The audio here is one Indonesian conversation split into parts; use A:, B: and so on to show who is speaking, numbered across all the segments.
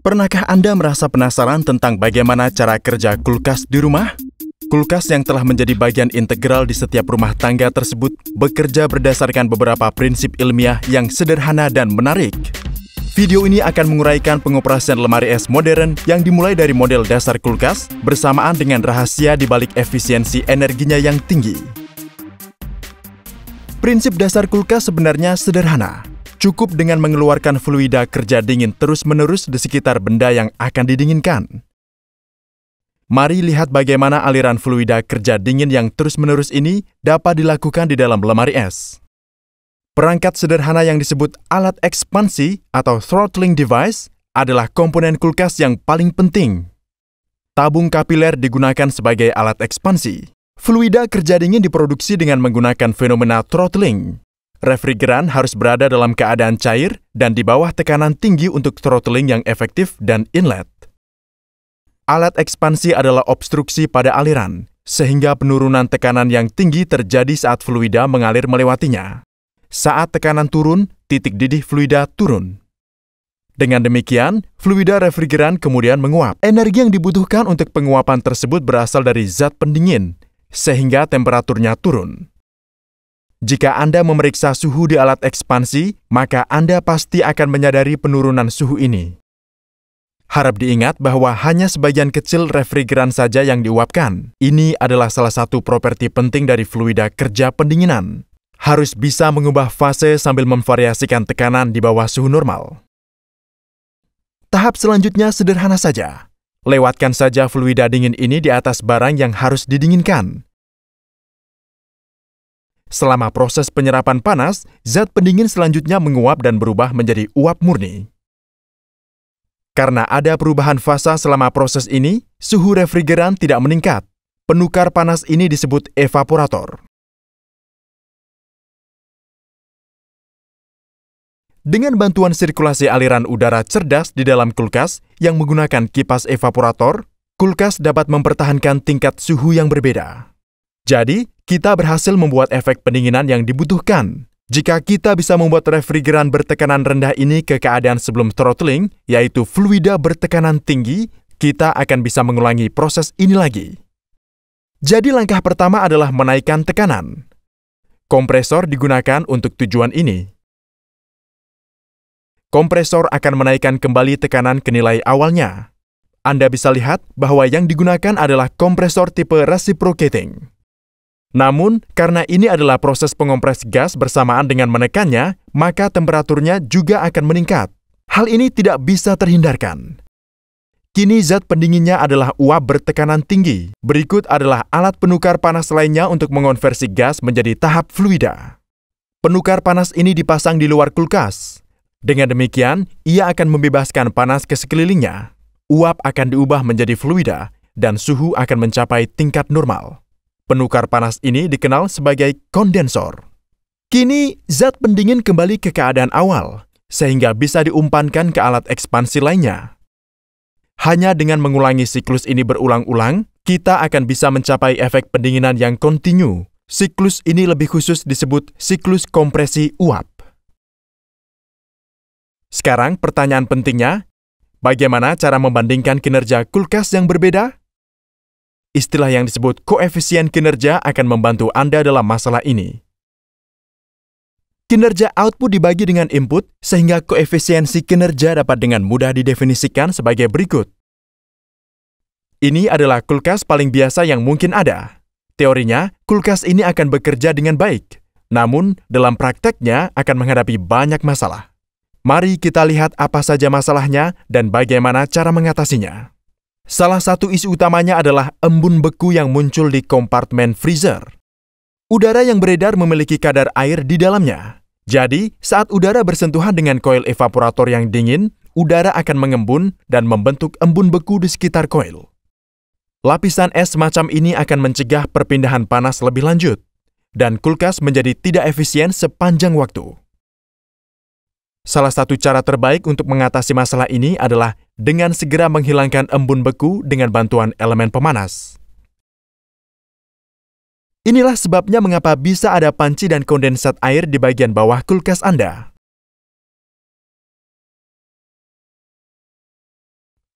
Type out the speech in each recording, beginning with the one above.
A: Pernahkah Anda merasa penasaran tentang bagaimana cara kerja kulkas di rumah? Kulkas yang telah menjadi bagian integral di setiap rumah tangga tersebut bekerja berdasarkan beberapa prinsip ilmiah yang sederhana dan menarik. Video ini akan menguraikan pengoperasian lemari es modern yang dimulai dari model dasar kulkas bersamaan dengan rahasia di balik efisiensi energinya yang tinggi. Prinsip dasar kulkas sebenarnya sederhana, Cukup dengan mengeluarkan fluida kerja dingin terus-menerus di sekitar benda yang akan didinginkan. Mari lihat bagaimana aliran fluida kerja dingin yang terus-menerus ini dapat dilakukan di dalam lemari es. Perangkat sederhana yang disebut alat ekspansi atau throttling device adalah komponen kulkas yang paling penting. Tabung kapiler digunakan sebagai alat ekspansi. Fluida kerja dingin diproduksi dengan menggunakan fenomena throttling refrigeran harus berada dalam keadaan cair dan di bawah tekanan tinggi untuk throttling yang efektif dan inlet. Alat ekspansi adalah obstruksi pada aliran, sehingga penurunan tekanan yang tinggi terjadi saat fluida mengalir melewatinya. Saat tekanan turun, titik didih fluida turun. Dengan demikian, fluida refrigeran kemudian menguap. Energi yang dibutuhkan untuk penguapan tersebut berasal dari zat pendingin, sehingga temperaturnya turun. Jika Anda memeriksa suhu di alat ekspansi, maka Anda pasti akan menyadari penurunan suhu ini. Harap diingat bahwa hanya sebagian kecil refrigeran saja yang diuapkan. Ini adalah salah satu properti penting dari fluida kerja pendinginan. Harus bisa mengubah fase sambil memvariasikan tekanan di bawah suhu normal. Tahap selanjutnya sederhana saja. Lewatkan saja fluida dingin ini di atas barang yang harus didinginkan. Selama proses penyerapan panas, zat pendingin selanjutnya menguap dan berubah menjadi uap murni. Karena ada perubahan fasa selama proses ini, suhu refrigeran tidak meningkat. Penukar panas ini disebut evaporator. Dengan bantuan sirkulasi aliran udara cerdas di dalam kulkas yang menggunakan kipas evaporator, kulkas dapat mempertahankan tingkat suhu yang berbeda. Jadi, kita berhasil membuat efek pendinginan yang dibutuhkan. Jika kita bisa membuat refrigeran bertekanan rendah ini ke keadaan sebelum throttling, yaitu fluida bertekanan tinggi, kita akan bisa mengulangi proses ini lagi. Jadi langkah pertama adalah menaikkan tekanan. Kompresor digunakan untuk tujuan ini. Kompresor akan menaikkan kembali tekanan ke nilai awalnya. Anda bisa lihat bahwa yang digunakan adalah kompresor tipe reciprocating. Namun, karena ini adalah proses pengompres gas bersamaan dengan menekannya, maka temperaturnya juga akan meningkat. Hal ini tidak bisa terhindarkan. Kini zat pendinginnya adalah uap bertekanan tinggi. Berikut adalah alat penukar panas lainnya untuk mengonversi gas menjadi tahap fluida. Penukar panas ini dipasang di luar kulkas. Dengan demikian, ia akan membebaskan panas ke sekelilingnya. Uap akan diubah menjadi fluida, dan suhu akan mencapai tingkat normal. Penukar panas ini dikenal sebagai kondensor. Kini, zat pendingin kembali ke keadaan awal, sehingga bisa diumpankan ke alat ekspansi lainnya. Hanya dengan mengulangi siklus ini berulang-ulang, kita akan bisa mencapai efek pendinginan yang kontinu. Siklus ini lebih khusus disebut siklus kompresi uap. Sekarang pertanyaan pentingnya, bagaimana cara membandingkan kinerja kulkas yang berbeda? Istilah yang disebut koefisien kinerja akan membantu Anda dalam masalah ini. Kinerja output dibagi dengan input, sehingga koefisiensi kinerja dapat dengan mudah didefinisikan sebagai berikut. Ini adalah kulkas paling biasa yang mungkin ada. Teorinya, kulkas ini akan bekerja dengan baik, namun dalam prakteknya akan menghadapi banyak masalah. Mari kita lihat apa saja masalahnya dan bagaimana cara mengatasinya. Salah satu isu utamanya adalah embun beku yang muncul di kompartemen freezer. Udara yang beredar memiliki kadar air di dalamnya. Jadi, saat udara bersentuhan dengan koil evaporator yang dingin, udara akan mengembun dan membentuk embun beku di sekitar koil. Lapisan es macam ini akan mencegah perpindahan panas lebih lanjut, dan kulkas menjadi tidak efisien sepanjang waktu. Salah satu cara terbaik untuk mengatasi masalah ini adalah dengan segera menghilangkan embun beku dengan bantuan elemen pemanas. Inilah sebabnya mengapa bisa ada panci dan kondensat air di bagian bawah kulkas Anda.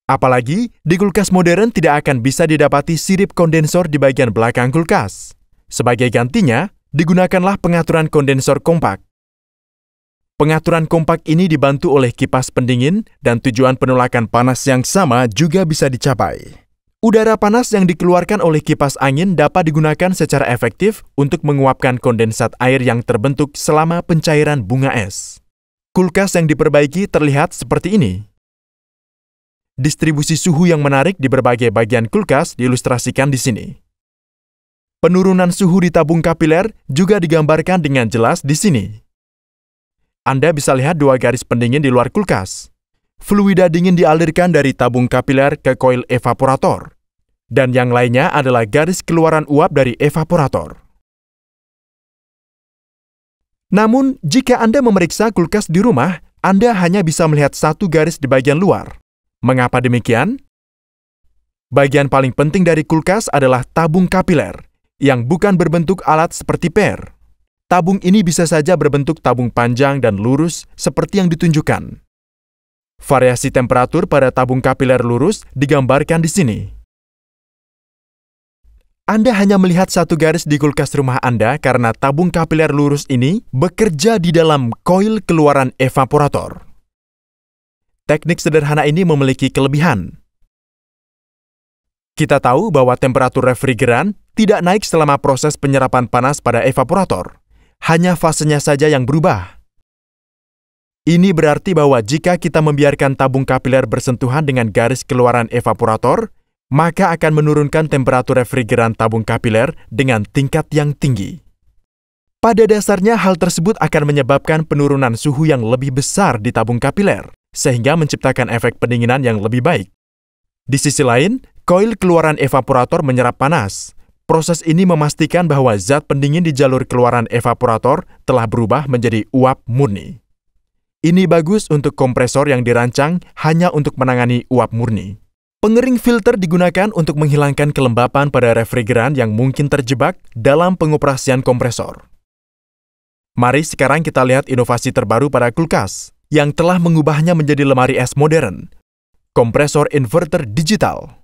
A: Apalagi, di kulkas modern tidak akan bisa didapati sirip kondensor di bagian belakang kulkas. Sebagai gantinya, digunakanlah pengaturan kondensor kompak. Pengaturan kompak ini dibantu oleh kipas pendingin dan tujuan penolakan panas yang sama juga bisa dicapai. Udara panas yang dikeluarkan oleh kipas angin dapat digunakan secara efektif untuk menguapkan kondensat air yang terbentuk selama pencairan bunga es. Kulkas yang diperbaiki terlihat seperti ini. Distribusi suhu yang menarik di berbagai bagian kulkas diilustrasikan di sini. Penurunan suhu di tabung kapiler juga digambarkan dengan jelas di sini. Anda bisa lihat dua garis pendingin di luar kulkas. Fluida dingin dialirkan dari tabung kapiler ke koil evaporator. Dan yang lainnya adalah garis keluaran uap dari evaporator. Namun, jika Anda memeriksa kulkas di rumah, Anda hanya bisa melihat satu garis di bagian luar. Mengapa demikian? Bagian paling penting dari kulkas adalah tabung kapiler, yang bukan berbentuk alat seperti per. Tabung ini bisa saja berbentuk tabung panjang dan lurus seperti yang ditunjukkan. Variasi temperatur pada tabung kapiler lurus digambarkan di sini. Anda hanya melihat satu garis di kulkas rumah Anda karena tabung kapiler lurus ini bekerja di dalam koil keluaran evaporator. Teknik sederhana ini memiliki kelebihan. Kita tahu bahwa temperatur refrigeran tidak naik selama proses penyerapan panas pada evaporator hanya fasenya saja yang berubah. Ini berarti bahwa jika kita membiarkan tabung kapiler bersentuhan dengan garis keluaran evaporator, maka akan menurunkan temperatur refrigeran tabung kapiler dengan tingkat yang tinggi. Pada dasarnya, hal tersebut akan menyebabkan penurunan suhu yang lebih besar di tabung kapiler, sehingga menciptakan efek pendinginan yang lebih baik. Di sisi lain, koil keluaran evaporator menyerap panas, Proses ini memastikan bahwa zat pendingin di jalur keluaran evaporator telah berubah menjadi uap murni. Ini bagus untuk kompresor yang dirancang hanya untuk menangani uap murni. Pengering filter digunakan untuk menghilangkan kelembapan pada refrigeran yang mungkin terjebak dalam pengoperasian kompresor. Mari sekarang kita lihat inovasi terbaru pada kulkas, yang telah mengubahnya menjadi lemari es modern, kompresor inverter digital.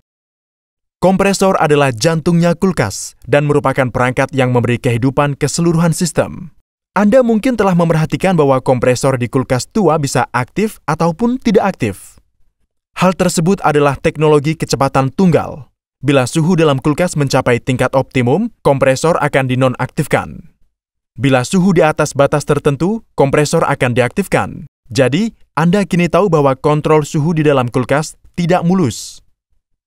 A: Kompresor adalah jantungnya kulkas dan merupakan perangkat yang memberi kehidupan keseluruhan sistem. Anda mungkin telah memerhatikan bahwa kompresor di kulkas tua bisa aktif ataupun tidak aktif. Hal tersebut adalah teknologi kecepatan tunggal. Bila suhu dalam kulkas mencapai tingkat optimum, kompresor akan dinonaktifkan. Bila suhu di atas batas tertentu, kompresor akan diaktifkan. Jadi, Anda kini tahu bahwa kontrol suhu di dalam kulkas tidak mulus.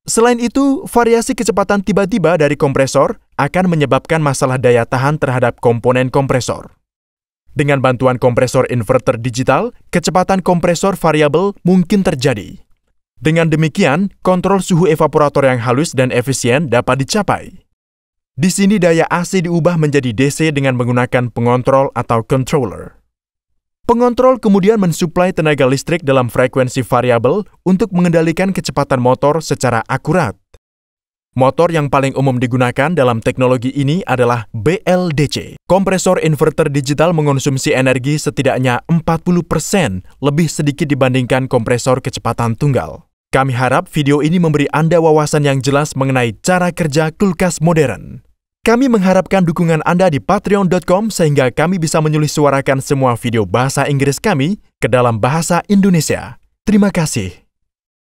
A: Selain itu, variasi kecepatan tiba-tiba dari kompresor akan menyebabkan masalah daya tahan terhadap komponen kompresor. Dengan bantuan kompresor inverter digital, kecepatan kompresor variabel mungkin terjadi. Dengan demikian, kontrol suhu evaporator yang halus dan efisien dapat dicapai. Di sini daya AC diubah menjadi DC dengan menggunakan pengontrol atau controller. Pengontrol kemudian mensuplai tenaga listrik dalam frekuensi variabel untuk mengendalikan kecepatan motor secara akurat. Motor yang paling umum digunakan dalam teknologi ini adalah BLDC. Kompresor inverter digital mengonsumsi energi setidaknya 40% lebih sedikit dibandingkan kompresor kecepatan tunggal. Kami harap video ini memberi Anda wawasan yang jelas mengenai cara kerja kulkas modern. Kami mengharapkan dukungan Anda di patreon.com sehingga kami bisa menyulis suarakan semua video bahasa Inggris kami ke dalam bahasa Indonesia. Terima kasih.